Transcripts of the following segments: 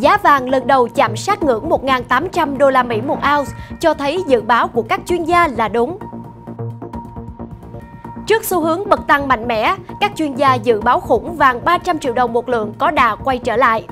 Giá vàng lần đầu chạm sát ngưỡng 1.800 đô la Mỹ một ounce cho thấy dự báo của các chuyên gia là đúng. Trước xu hướng bật tăng mạnh mẽ, các chuyên gia dự báo khủng vàng 300 triệu đồng một lượng có đà quay trở lại.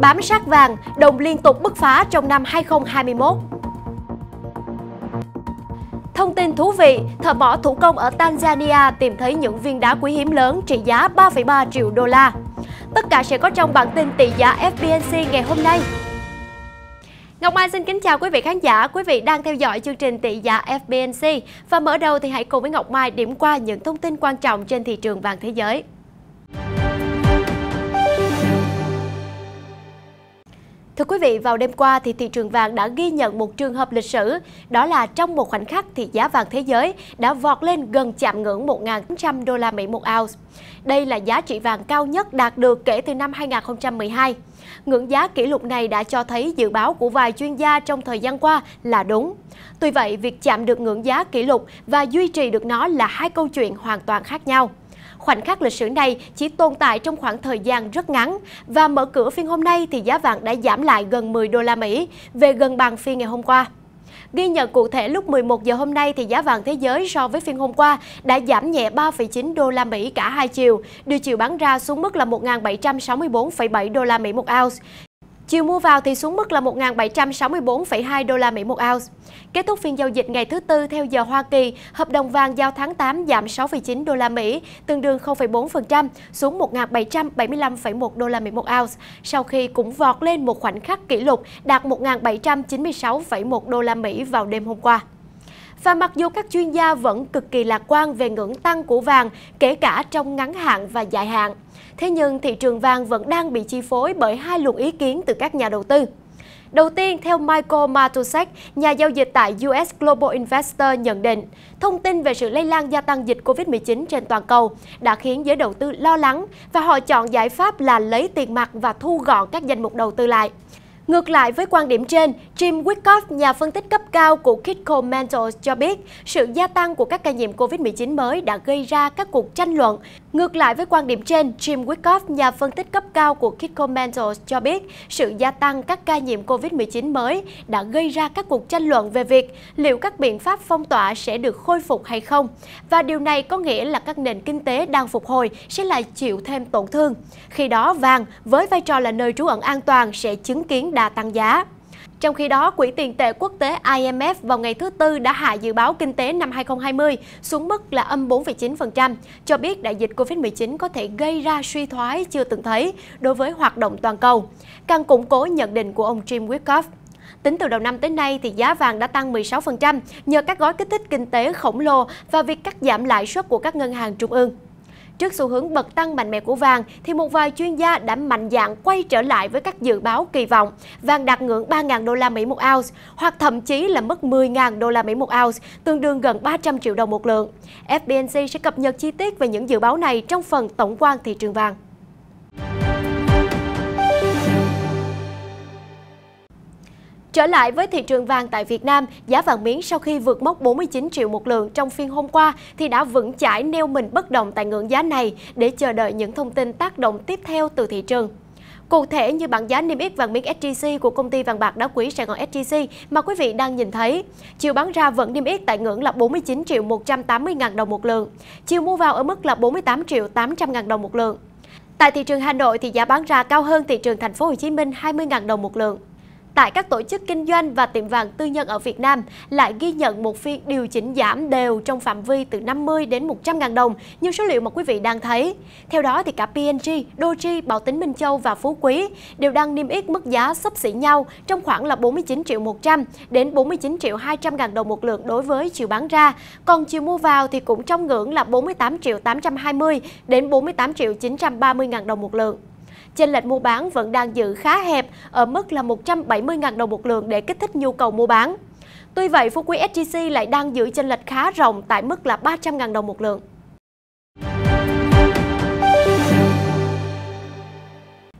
Bám sát vàng, đồng liên tục bứt phá trong năm 2021 tin thú vị, thợ mỏ thủ công ở Tanzania tìm thấy những viên đá quý hiếm lớn trị giá 3,3 triệu đô la. Tất cả sẽ có trong bản tin tỷ giá FBNC ngày hôm nay. Ngọc Mai xin kính chào quý vị khán giả, quý vị đang theo dõi chương trình tỷ giá FBNC và mở đầu thì hãy cùng với Ngọc Mai điểm qua những thông tin quan trọng trên thị trường vàng thế giới. Thưa quý vị, vào đêm qua thì thị trường vàng đã ghi nhận một trường hợp lịch sử, đó là trong một khoảnh khắc thì giá vàng thế giới đã vọt lên gần chạm ngưỡng 1.900 đô la Mỹ một ounce. Đây là giá trị vàng cao nhất đạt được kể từ năm 2012. Ngưỡng giá kỷ lục này đã cho thấy dự báo của vài chuyên gia trong thời gian qua là đúng. Tuy vậy, việc chạm được ngưỡng giá kỷ lục và duy trì được nó là hai câu chuyện hoàn toàn khác nhau. Khoảnh khắc lịch sử này chỉ tồn tại trong khoảng thời gian rất ngắn và mở cửa phiên hôm nay thì giá vàng đã giảm lại gần 10 đô la Mỹ về gần bằng phiên ngày hôm qua. Ghi nhận cụ thể lúc 11 giờ hôm nay thì giá vàng thế giới so với phiên hôm qua đã giảm nhẹ 3,9 đô la Mỹ cả hai chiều, đưa chiều bán ra xuống mức là 1.764,7 đô la Mỹ một ounce. Chiều mua vào thì xuống mức là 1.764,2 đô la Mỹ một ounce. Kết thúc phiên giao dịch ngày thứ tư theo giờ Hoa Kỳ, hợp đồng vàng giao tháng 8 giảm 6,9 đô la Mỹ, tương đương 0,4% xuống 1.775,1 đô la Mỹ một ounce, sau khi cũng vọt lên một khoảnh khắc kỷ lục đạt 1.796,1 đô la Mỹ vào đêm hôm qua. Và mặc dù các chuyên gia vẫn cực kỳ lạc quan về ngưỡng tăng của vàng, kể cả trong ngắn hạn và dài hạn, thế nhưng thị trường vàng vẫn đang bị chi phối bởi hai luồng ý kiến từ các nhà đầu tư. Đầu tiên, theo Michael Matusek, nhà giao dịch tại US Global Investor nhận định, thông tin về sự lây lan gia tăng dịch COVID-19 trên toàn cầu đã khiến giới đầu tư lo lắng và họ chọn giải pháp là lấy tiền mặt và thu gọn các danh mục đầu tư lại. Ngược lại với quan điểm trên, Jim Wyckoff, nhà phân tích cấp cao của Kitco Mentors cho biết, sự gia tăng của các ca nhiễm COVID-19 mới đã gây ra các cuộc tranh luận Ngược lại với quan điểm trên, Jim Wyckoff, nhà phân tích cấp cao của Kiko Mental cho biết sự gia tăng các ca nhiễm COVID-19 mới đã gây ra các cuộc tranh luận về việc liệu các biện pháp phong tỏa sẽ được khôi phục hay không. Và điều này có nghĩa là các nền kinh tế đang phục hồi sẽ lại chịu thêm tổn thương. Khi đó, vàng với vai trò là nơi trú ẩn an toàn sẽ chứng kiến đà tăng giá. Trong khi đó, Quỹ tiền tệ quốc tế IMF vào ngày thứ Tư đã hạ dự báo kinh tế năm 2020 xuống mức là âm 4,9%, cho biết đại dịch COVID-19 có thể gây ra suy thoái chưa từng thấy đối với hoạt động toàn cầu, càng củng cố nhận định của ông Jim Wyckoff. Tính từ đầu năm tới nay thì giá vàng đã tăng 16% nhờ các gói kích thích kinh tế khổng lồ và việc cắt giảm lãi suất của các ngân hàng trung ương. Trước xu hướng bật tăng mạnh mẽ của vàng, thì một vài chuyên gia đã mạnh dạn quay trở lại với các dự báo kỳ vọng vàng đạt ngưỡng 3.000 đô la Mỹ một ounce hoặc thậm chí là mất 10.000 đô la Mỹ một ounce, tương đương gần 300 triệu đồng một lượng. FBNC sẽ cập nhật chi tiết về những dự báo này trong phần tổng quan thị trường vàng. Trở lại với thị trường vàng tại Việt Nam, giá vàng miếng sau khi vượt mốc 49 triệu một lượng trong phiên hôm qua thì đã vững chãi neo mình bất động tại ngưỡng giá này để chờ đợi những thông tin tác động tiếp theo từ thị trường. Cụ thể như bảng giá niêm yết vàng miếng SJC của công ty vàng bạc đá quý Sài Gòn SJC mà quý vị đang nhìn thấy. Chiều bán ra vẫn niêm yết tại ngưỡng là 49 triệu 180 ngàn đồng một lượng, chiều mua vào ở mức là 48 triệu 800 ngàn đồng một lượng. Tại thị trường Hà Nội thì giá bán ra cao hơn thị trường thành phố Hồ Chí Minh 20.000 đồng một lượng tại các tổ chức kinh doanh và tiệm vàng tư nhân ở Việt Nam lại ghi nhận một phiên điều chỉnh giảm đều trong phạm vi từ 50 đến 100 ngàn đồng như số liệu mà quý vị đang thấy. Theo đó, thì cả PNG, Doji, Bảo Tính Minh Châu và Phú Quý đều đang niêm yết mức giá sấp xỉ nhau trong khoảng là 49 triệu 100 đến 49 triệu 200 ngàn đồng một lượng đối với chiều bán ra. Còn chiều mua vào thì cũng trong ngưỡng là 48 triệu 820 đến 48 triệu 930 ngàn đồng một lượng trên lệch mua bán vẫn đang giữ khá hẹp ở mức là 170.000 đồng một lượng để kích thích nhu cầu mua bán. Tuy vậy, Phú Quý SGC lại đang giữ chênh lệch khá rộng tại mức là 300.000 đồng một lượng.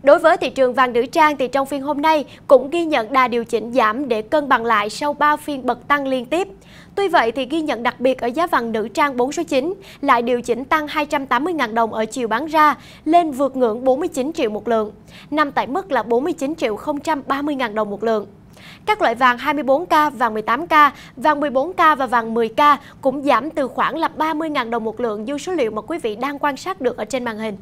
Đối với thị trường vàng nữ trang thì trong phiên hôm nay cũng ghi nhận đà điều chỉnh giảm để cân bằng lại sau 3 phiên bật tăng liên tiếp. Tuy vậy thì ghi nhận đặc biệt ở giá vàng nữ trang 4 số 9 lại điều chỉnh tăng 280.000 đồng ở chiều bán ra lên vượt ngưỡng 49 triệu một lượng, nằm tại mức là 49 triệu 030.000 đồng một lượng. Các loại vàng 24K, vàng 18K, vàng 14K và vàng 10K cũng giảm từ khoảng là 30.000 đồng một lượng như số liệu mà quý vị đang quan sát được ở trên màn hình.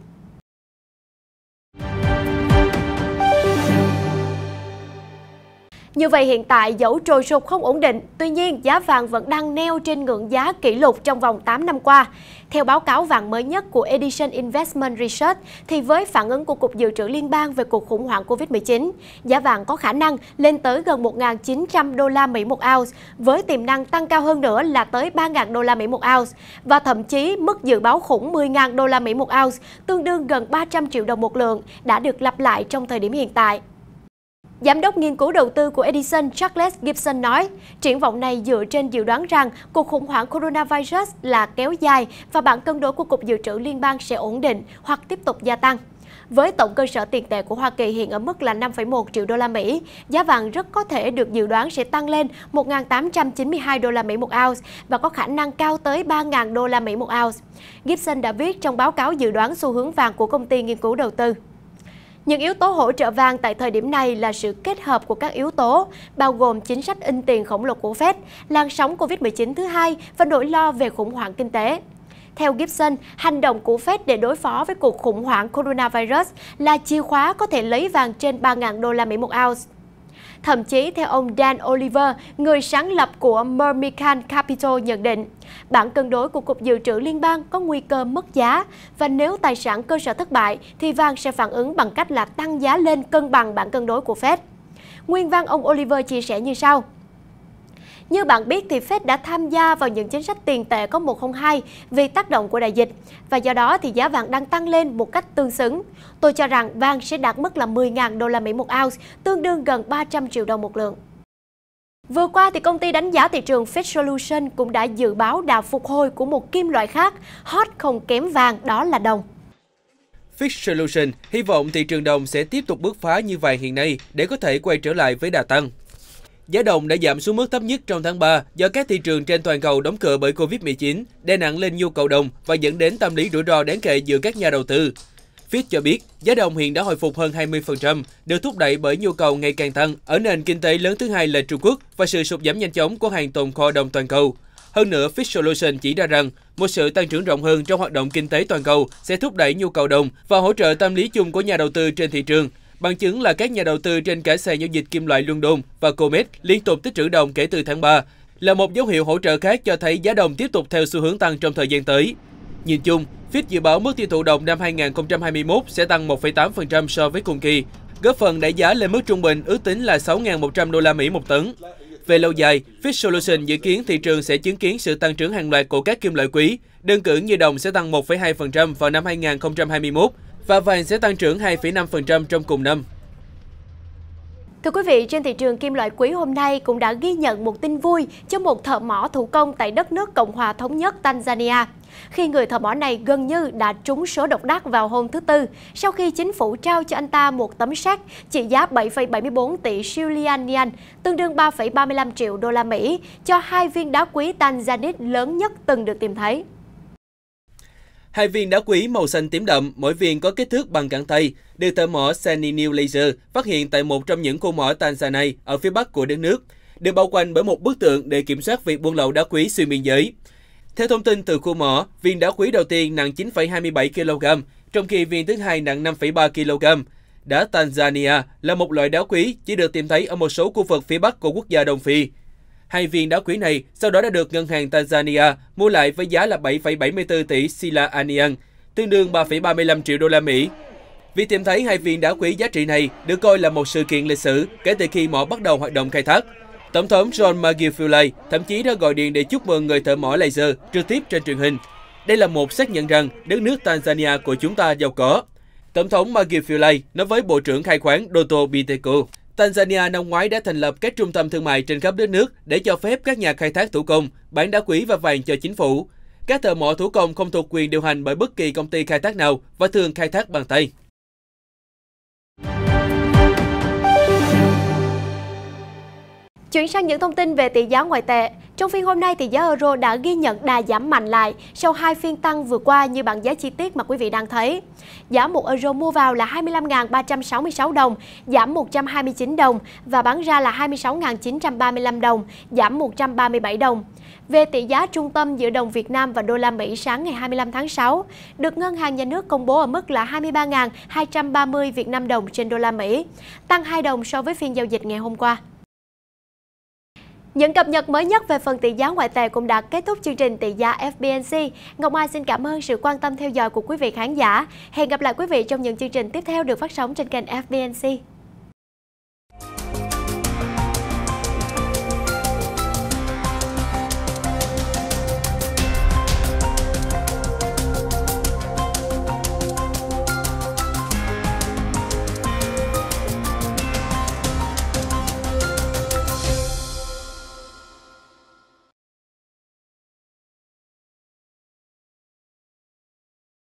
Như vậy hiện tại dẫu trồi sụt không ổn định, tuy nhiên giá vàng vẫn đang neo trên ngưỡng giá kỷ lục trong vòng 8 năm qua. Theo báo cáo vàng mới nhất của Edition Investment Research, thì với phản ứng của Cục Dự trữ Liên bang về cuộc khủng hoảng COVID-19, giá vàng có khả năng lên tới gần 1.900 đô la Mỹ một ounce, với tiềm năng tăng cao hơn nữa là tới 3.000 đô la Mỹ một ounce, và thậm chí mức dự báo khủng 10.000 đô la Mỹ một ounce, tương đương gần 300 triệu đồng một lượng, đã được lặp lại trong thời điểm hiện tại. Giám đốc nghiên cứu đầu tư của Edison Charles Gibson nói, triển vọng này dựa trên dự đoán rằng cuộc khủng hoảng coronavirus là kéo dài và bản cân đối của Cục Dự trữ Liên bang sẽ ổn định hoặc tiếp tục gia tăng. Với tổng cơ sở tiền tệ của Hoa Kỳ hiện ở mức là 5,1 triệu đô la Mỹ, giá vàng rất có thể được dự đoán sẽ tăng lên 1.892 đô la Mỹ một ounce và có khả năng cao tới 3.000 đô la Mỹ một ounce. Gibson đã viết trong báo cáo dự đoán xu hướng vàng của công ty nghiên cứu đầu tư. Những yếu tố hỗ trợ vàng tại thời điểm này là sự kết hợp của các yếu tố, bao gồm chính sách in tiền khổng lồ của Fed, làn sóng Covid-19 thứ hai và nỗi lo về khủng hoảng kinh tế. Theo Gibson, hành động của Fed để đối phó với cuộc khủng hoảng coronavirus là chìa khóa có thể lấy vàng trên 3.000 đô la Mỹ một ounce. Thậm chí theo ông Dan Oliver, người sáng lập của Mermican Capital nhận định, bản cân đối của Cục Dự trữ Liên bang có nguy cơ mất giá và nếu tài sản cơ sở thất bại thì vàng sẽ phản ứng bằng cách là tăng giá lên cân bằng bản cân đối của Fed. Nguyên văn ông Oliver chia sẻ như sau. Như bạn biết thì Fed đã tham gia vào những chính sách tiền tệ có 102 vì tác động của đại dịch và do đó thì giá vàng đang tăng lên một cách tương xứng. Tôi cho rằng vàng sẽ đạt mức là 10.000 đô la Mỹ một ounce, tương đương gần 300 triệu đồng một lượng. Vừa qua thì công ty đánh giá thị trường Fed Solution cũng đã dự báo đà phục hồi của một kim loại khác hot không kém vàng đó là đồng. Fitch Solution hy vọng thị trường đồng sẽ tiếp tục bước phá như vàng hiện nay để có thể quay trở lại với đà tăng. Giá đồng đã giảm xuống mức thấp nhất trong tháng 3 do các thị trường trên toàn cầu đóng cửa bởi Covid-19, đè nặng lên nhu cầu đồng và dẫn đến tâm lý rủi ro đáng kể giữa các nhà đầu tư. Fitch cho biết giá đồng hiện đã hồi phục hơn 20%, được thúc đẩy bởi nhu cầu ngày càng tăng ở nền kinh tế lớn thứ hai là Trung Quốc và sự sụt giảm nhanh chóng của hàng tồn kho đồng toàn cầu. Hơn nữa, Fitch Solution chỉ ra rằng một sự tăng trưởng rộng hơn trong hoạt động kinh tế toàn cầu sẽ thúc đẩy nhu cầu đồng và hỗ trợ tâm lý chung của nhà đầu tư trên thị trường, Bằng chứng là các nhà đầu tư trên cả sàn giao dịch kim loại London và COMEX liên tục tích trữ đồng kể từ tháng 3, là một dấu hiệu hỗ trợ khác cho thấy giá đồng tiếp tục theo xu hướng tăng trong thời gian tới. Nhìn chung, Fitch dự báo mức tiêu thụ đồng năm 2021 sẽ tăng 1,8% so với cùng kỳ, góp phần đẩy giá lên mức trung bình ước tính là 6.100 đô la Mỹ một tấn. Về lâu dài, Fitch Solution dự kiến thị trường sẽ chứng kiến sự tăng trưởng hàng loạt của các kim loại quý, đơn cử như đồng sẽ tăng 1,2% vào năm 2021, và vàng sẽ tăng trưởng 2,5% trong cùng năm. Thưa quý vị, trên thị trường kim loại quý hôm nay cũng đã ghi nhận một tin vui cho một thợ mỏ thủ công tại đất nước Cộng hòa Thống nhất Tanzania. Khi người thợ mỏ này gần như đã trúng số độc đắc vào hôm thứ Tư, sau khi chính phủ trao cho anh ta một tấm sắt trị giá 7,74 tỷ Silian Yan, tương đương 3,35 triệu đô la Mỹ, cho hai viên đá quý Tanzanite lớn nhất từng được tìm thấy. Hai viên đá quý màu xanh tím đậm, mỗi viên có kích thước bằng cẳng tay, được thợ mỏ Sunny New Laser phát hiện tại một trong những khu mỏ Tanzania ở phía bắc của đất nước, được bao quanh bởi một bức tượng để kiểm soát việc buôn lậu đá quý xuyên biên giới. Theo thông tin từ khu mỏ, viên đá quý đầu tiên nặng 9,27 kg, trong khi viên thứ hai nặng 5,3 kg. Đá Tanzania là một loại đá quý chỉ được tìm thấy ở một số khu vực phía bắc của quốc gia Đông Phi. Hai viên đá quý này sau đó đã được ngân hàng Tanzania mua lại với giá là 7,74 tỷ sila anian, tương đương 3,35 triệu đô la Mỹ. Việc tìm thấy hai viên đá quý giá trị này được coi là một sự kiện lịch sử kể từ khi mỏ bắt đầu hoạt động khai thác. Tổng thống John Magufuli thậm chí đã gọi điện để chúc mừng người thợ mỏ laser trực tiếp trên truyền hình. Đây là một xác nhận rằng đất nước Tanzania của chúng ta giàu có. Tổng thống Magufuli nói với Bộ trưởng Khai khoáng Doto Biteko. Tanzania năm ngoái đã thành lập các trung tâm thương mại trên khắp đất nước để cho phép các nhà khai thác thủ công bán đá quý và vàng cho chính phủ. Các thợ mỏ thủ công không thuộc quyền điều hành bởi bất kỳ công ty khai thác nào và thường khai thác bằng tay. Chuyển sang những thông tin về tỷ giá ngoại tệ. Trong phiên hôm nay, tỷ giá euro đã ghi nhận đà giảm mạnh lại sau hai phiên tăng vừa qua như bảng giá chi tiết mà quý vị đang thấy. Giá 1 euro mua vào là 25.366 đồng, giảm 129 đồng và bán ra là 26.935 đồng, giảm 137 đồng. Về tỷ giá trung tâm giữa đồng Việt Nam và đô la Mỹ sáng ngày 25 tháng 6, được Ngân hàng Nhà nước công bố ở mức là 23.230 Việt Nam đồng trên đô la Mỹ, tăng 2 đồng so với phiên giao dịch ngày hôm qua. Những cập nhật mới nhất về phần tỷ giá ngoại tệ cũng đã kết thúc chương trình tỷ giá FBNC. Ngọc Mai xin cảm ơn sự quan tâm theo dõi của quý vị khán giả. Hẹn gặp lại quý vị trong những chương trình tiếp theo được phát sóng trên kênh FBNC.